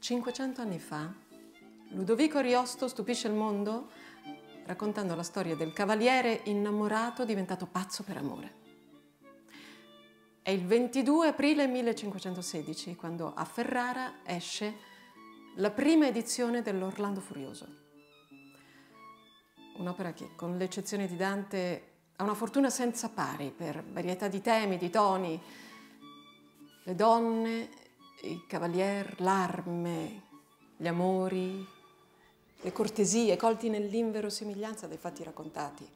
500 anni fa, Ludovico Ariosto stupisce il mondo raccontando la storia del cavaliere innamorato diventato pazzo per amore. È il 22 aprile 1516 quando a Ferrara esce la prima edizione dell'Orlando Furioso un'opera che, con l'eccezione di Dante, ha una fortuna senza pari per varietà di temi, di toni. Le donne, i cavalier, l'arme, gli amori, le cortesie colti nell'inverosimiglianza dei fatti raccontati,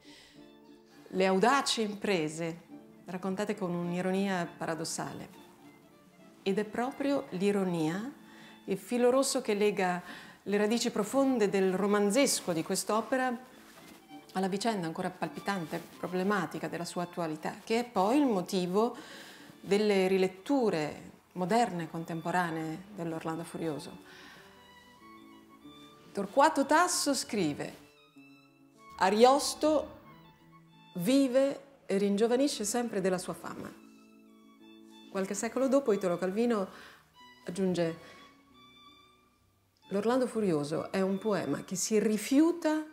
le audaci imprese raccontate con un'ironia paradossale. Ed è proprio l'ironia, il filo rosso che lega le radici profonde del romanzesco di quest'opera alla vicenda ancora palpitante, problematica della sua attualità, che è poi il motivo delle riletture moderne, e contemporanee dell'Orlando Furioso. Torquato Tasso scrive Ariosto vive e ringiovanisce sempre della sua fama. Qualche secolo dopo Italo Calvino aggiunge L'Orlando Furioso è un poema che si rifiuta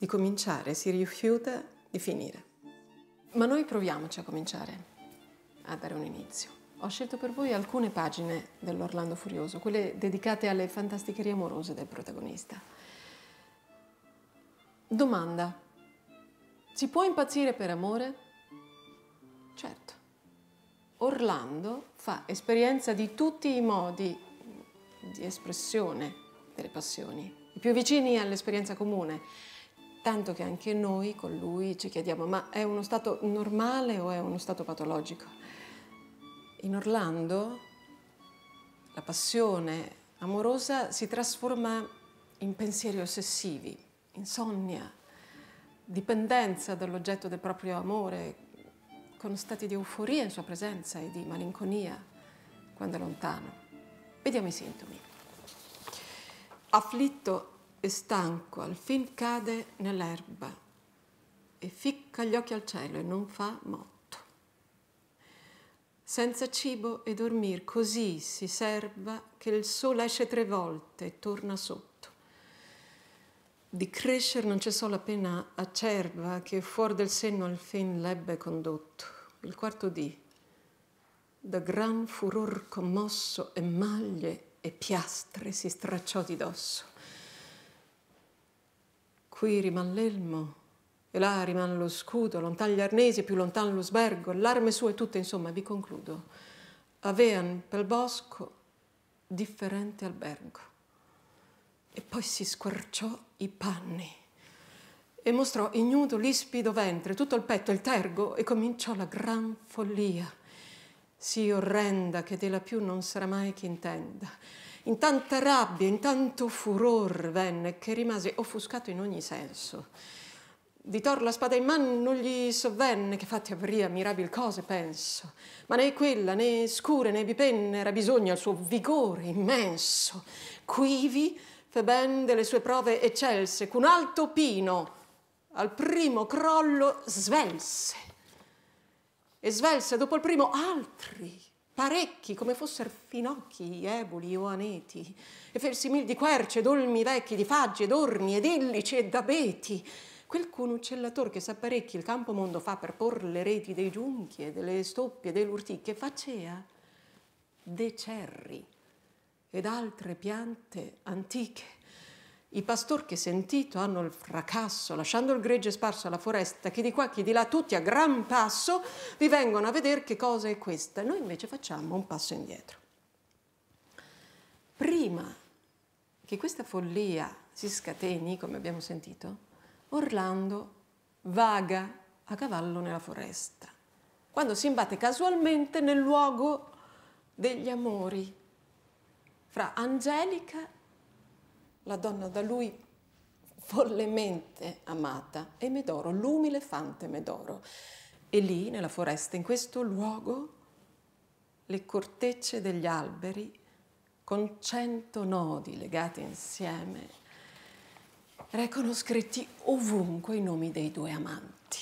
di cominciare, si rifiuta di finire. Ma noi proviamoci a cominciare a dare un inizio. Ho scelto per voi alcune pagine dell'Orlando Furioso, quelle dedicate alle fantasticherie amorose del protagonista. Domanda. Si può impazzire per amore? Certo. Orlando fa esperienza di tutti i modi di espressione delle passioni, i più vicini all'esperienza comune, tanto che anche noi con lui ci chiediamo ma è uno stato normale o è uno stato patologico? In Orlando la passione amorosa si trasforma in pensieri ossessivi, insonnia, dipendenza dall'oggetto del proprio amore, con stati di euforia in sua presenza e di malinconia quando è lontano. Vediamo i sintomi. Afflitto e stanco al fin cade nell'erba e ficca gli occhi al cielo e non fa motto. Senza cibo e dormir così si serba che il sole esce tre volte e torna sotto. Di crescer non cessò la pena acerba che fuor del senno al fin l'ebbe condotto. Il quarto dì, da gran furor commosso e maglie e piastre si stracciò di dosso. Qui riman l'elmo, e là riman lo scudo, lontan gli arnesi, più lontan lo sbergo, l'arme sue tutte, insomma, vi concludo. Avean pel bosco differente albergo. E poi si squarciò i panni e mostrò ignudo l'ispido ventre, tutto il petto, il tergo, e cominciò la gran follia, sì orrenda che della più non sarà mai chi intenda in tanta rabbia, in tanto furor venne che rimase offuscato in ogni senso. Di Tor la spada in mano non gli sovvenne che fatti avria mirabil cose, penso, ma né quella né scure né bipenne era bisogno al suo vigore immenso. Quivi fe ben delle sue prove eccelse, con alto pino al primo crollo svelse, e svelse dopo il primo altri parecchi come fossero finocchi eboli o aneti, e felsimil di querce, dolmi vecchi, di faggi ed orni ed illici e d'abeti. Quel con uccellator che s'apparecchi il campo mondo fa per por le reti dei giunchi e delle stoppie delle urticche, facea de cerri ed altre piante antiche i pastori che sentito hanno il fracasso, lasciando il gregge sparso alla foresta, che di qua, chi di là, tutti a gran passo, vi vengono a vedere che cosa è questa. Noi invece facciamo un passo indietro. Prima che questa follia si scateni, come abbiamo sentito, Orlando vaga a cavallo nella foresta, quando si imbatte casualmente nel luogo degli amori fra Angelica e la donna da lui follemente amata, è Medoro, l'umile fante Medoro. E lì, nella foresta, in questo luogo, le cortecce degli alberi, con cento nodi legati insieme, recono scritti ovunque i nomi dei due amanti.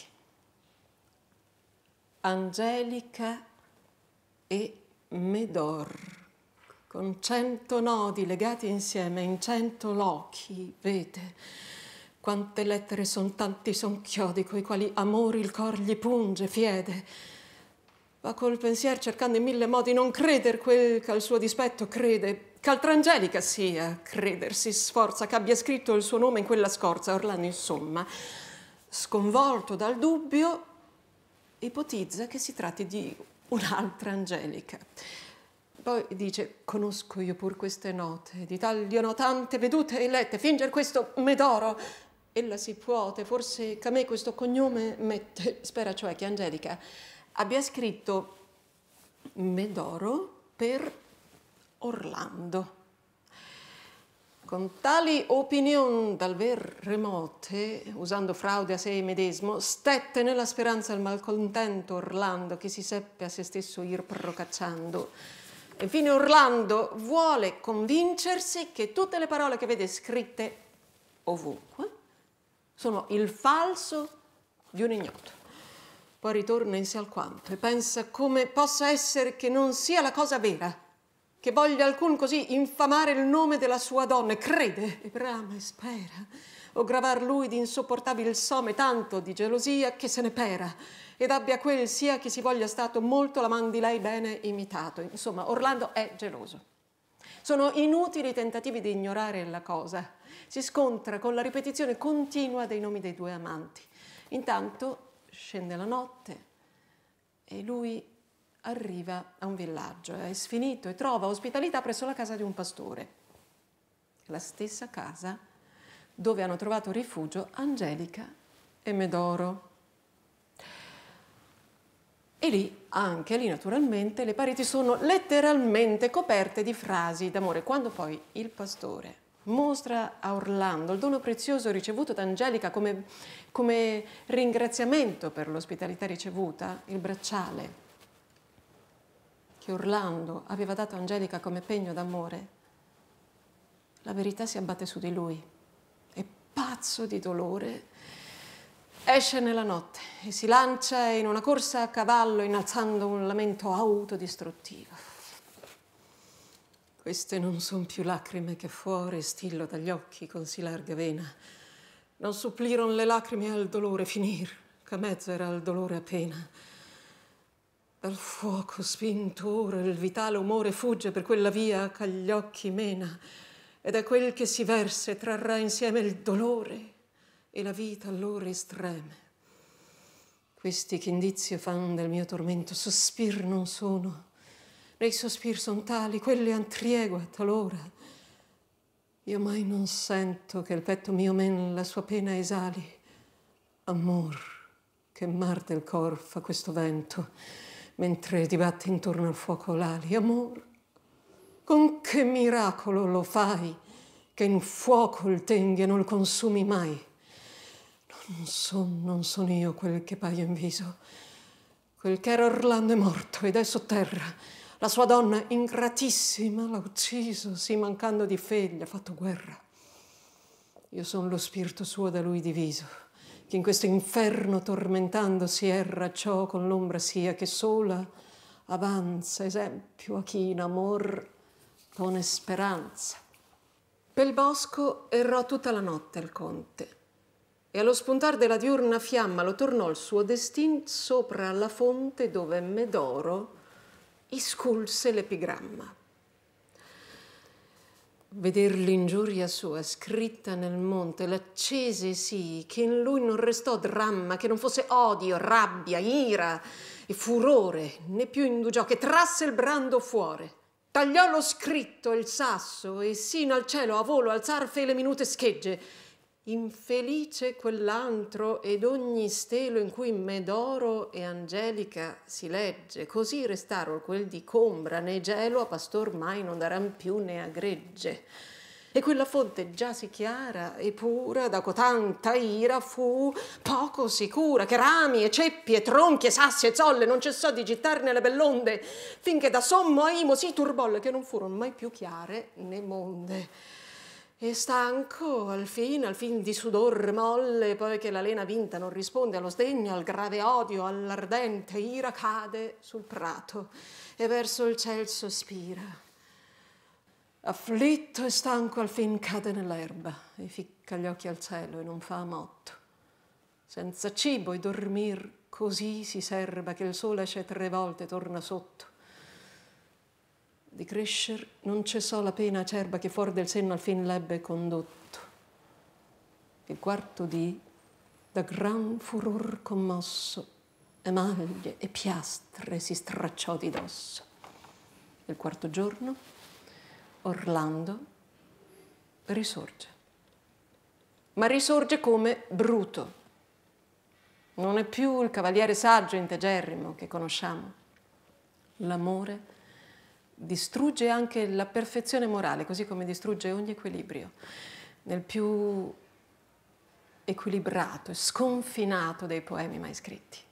Angelica e Medoro con cento nodi legati insieme in cento lochi, vede. Quante lettere son tanti son chiodi, coi quali amore il cor gli punge, fiede. Va col pensier cercando in mille modi non creder quel che al suo dispetto crede, angelica sia, credersi sforza, che abbia scritto il suo nome in quella scorza, Orlando insomma. Sconvolto dal dubbio, ipotizza che si tratti di un'altra Angelica. Poi dice, conosco io pur queste note, di tagliono tante vedute e lette, finger questo Medoro. Ella si puote, forse che a me questo cognome mette, spera cioè che Angelica abbia scritto Medoro per Orlando. Con tali opinion dal ver remote, usando fraude a sé medesimo, stette nella speranza il malcontento Orlando che si seppe a se stesso ir procacciando Infine Orlando vuole convincersi che tutte le parole che vede scritte ovunque sono il falso di un ignoto. Poi ritorna in sé alquanto e pensa come possa essere che non sia la cosa vera, che voglia alcun così infamare il nome della sua donna, e crede e brama e spera o gravar lui d'insopportabil some tanto di gelosia che se ne pera ed abbia quel sia che si voglia stato molto la man di lei bene imitato. Insomma, Orlando è geloso. Sono inutili i tentativi di ignorare la cosa. Si scontra con la ripetizione continua dei nomi dei due amanti. Intanto scende la notte e lui arriva a un villaggio, è sfinito e trova ospitalità presso la casa di un pastore. La stessa casa dove hanno trovato rifugio Angelica e Medoro. E lì, anche lì naturalmente, le pareti sono letteralmente coperte di frasi d'amore. Quando poi il pastore mostra a Orlando il dono prezioso ricevuto da Angelica come, come ringraziamento per l'ospitalità ricevuta, il bracciale che Orlando aveva dato a Angelica come pegno d'amore, la verità si abbatte su di lui ammazzo di dolore, esce nella notte e si lancia in una corsa a cavallo innalzando un lamento autodistruttivo. Queste non son più lacrime che fuori stillo dagli occhi con si larga vena. Non suppliron le lacrime al dolore finir, che a mezzo era il dolore appena. Dal fuoco spinto ora il vitale umore fugge per quella via che agli occhi mena e da quel che si verse trarrà insieme il dolore e la vita allora estreme. Questi che indizio fan del mio tormento, sospir non sono, né i sospir son tali, quelle antriegua talora. Io mai non sento che il petto mio men la sua pena esali. Amor, che mar il cor fa questo vento, mentre dibatte intorno al fuoco l'ali. Amor, con che miracolo lo fai che in fuoco il tenghi e non lo consumi mai? Non son, non sono io quel che paio in viso. Quel che era Orlando è morto ed è sotterra. La sua donna, ingratissima, l'ha ucciso, sì, mancando di fede, gli ha fatto guerra. Io sono lo spirito suo da lui diviso, che in questo inferno tormentando si erra ciò con l'ombra sia che sola avanza esempio a chi in amor pone speranza. Pel bosco errò tutta la notte il conte e allo spuntar della diurna fiamma lo tornò il suo destin sopra la fonte dove Medoro isculse l'epigramma. Veder l'ingiuria sua scritta nel monte l'accese sì, che in lui non restò dramma, che non fosse odio, rabbia, ira e furore, né più indugiò, che trasse il brando fuore Tagliò lo scritto il sasso e sino al cielo a volo alzar fe le minute schegge. Infelice quell'antro ed ogni stelo in cui Medoro e Angelica si legge, così restaro quel di Combra né gelo a pastor mai non daran più né a gregge e quella fonte già si chiara e pura da cotanta ira fu poco sicura che rami e ceppi e tronchi e sassi e zolle non cessò di gittarne le bell'onde finché da sommo aimo si turbolle che non furono mai più chiare né monde e stanco al fin, al fin di sudor molle, poi che la lena vinta non risponde allo sdegno, al grave odio, all'ardente ira cade sul prato e verso il cielo sospira. Afflitto e stanco al fin cade nell'erba e ficca gli occhi al cielo e non fa motto. Senza cibo e dormir così si serba che il sole esce tre volte e torna sotto. Di crescer non cessò la pena acerba che fuor del senno al fin l'ebbe condotto. Il quarto dì, da gran furor commosso, e maglie e piastre si stracciò di dosso. Il quarto giorno Orlando risorge. Ma risorge come Bruto. Non è più il cavaliere saggio integerrimo che conosciamo. L'amore distrugge anche la perfezione morale, così come distrugge ogni equilibrio. Nel più equilibrato e sconfinato dei poemi mai scritti.